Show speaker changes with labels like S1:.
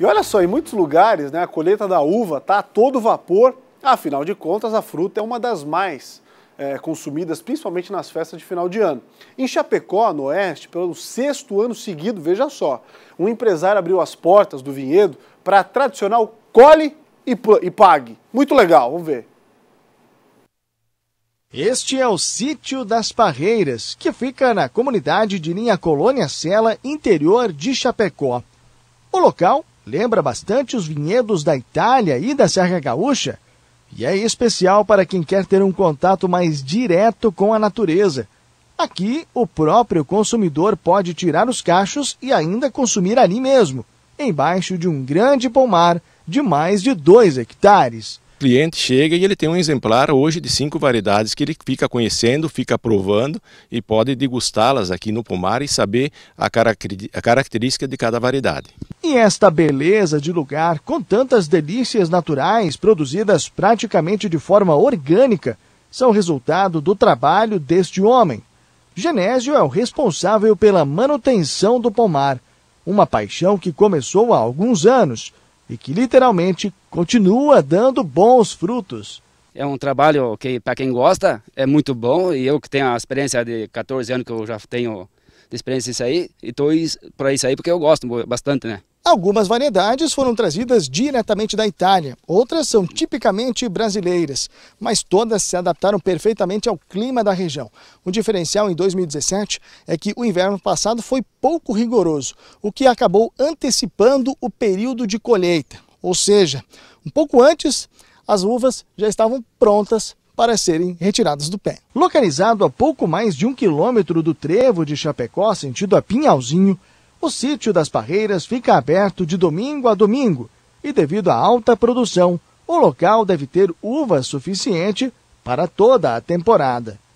S1: E olha só, em muitos lugares né, a colheita da uva está a todo vapor, afinal de contas a fruta é uma das mais é, consumidas, principalmente nas festas de final de ano. Em Chapecó, no Oeste, pelo sexto ano seguido, veja só, um empresário abriu as portas do vinhedo para a tradicional cole e, e pague. Muito legal, vamos ver.
S2: Este é o Sítio das Parreiras, que fica na comunidade de Linha Colônia Sela, interior de Chapecó. O local lembra bastante os vinhedos da Itália e da Serra Gaúcha e é especial para quem quer ter um contato mais direto com a natureza. Aqui, o próprio consumidor pode tirar os cachos e ainda consumir ali mesmo, embaixo de um grande pomar de mais de 2 hectares.
S3: O cliente chega e ele tem um exemplar hoje de cinco variedades que ele fica conhecendo, fica provando e pode degustá-las aqui no pomar e saber a característica de cada variedade.
S2: E esta beleza de lugar, com tantas delícias naturais produzidas praticamente de forma orgânica, são resultado do trabalho deste homem. Genésio é o responsável pela manutenção do pomar, uma paixão que começou há alguns anos e que literalmente continua dando bons frutos.
S4: É um trabalho que, para quem gosta, é muito bom e eu que tenho a experiência de 14 anos que eu já tenho de experiência nisso aí e estou para isso aí porque eu gosto bastante, né?
S2: Algumas variedades foram trazidas diretamente da Itália, outras são tipicamente brasileiras, mas todas se adaptaram perfeitamente ao clima da região. O diferencial em 2017 é que o inverno passado foi pouco rigoroso, o que acabou antecipando o período de colheita. Ou seja, um pouco antes, as uvas já estavam prontas para serem retiradas do pé. Localizado a pouco mais de um quilômetro do trevo de Chapecó, sentido a Pinhalzinho, o sítio das Parreiras fica aberto de domingo a domingo e, devido à alta produção, o local deve ter uvas suficiente para toda a temporada.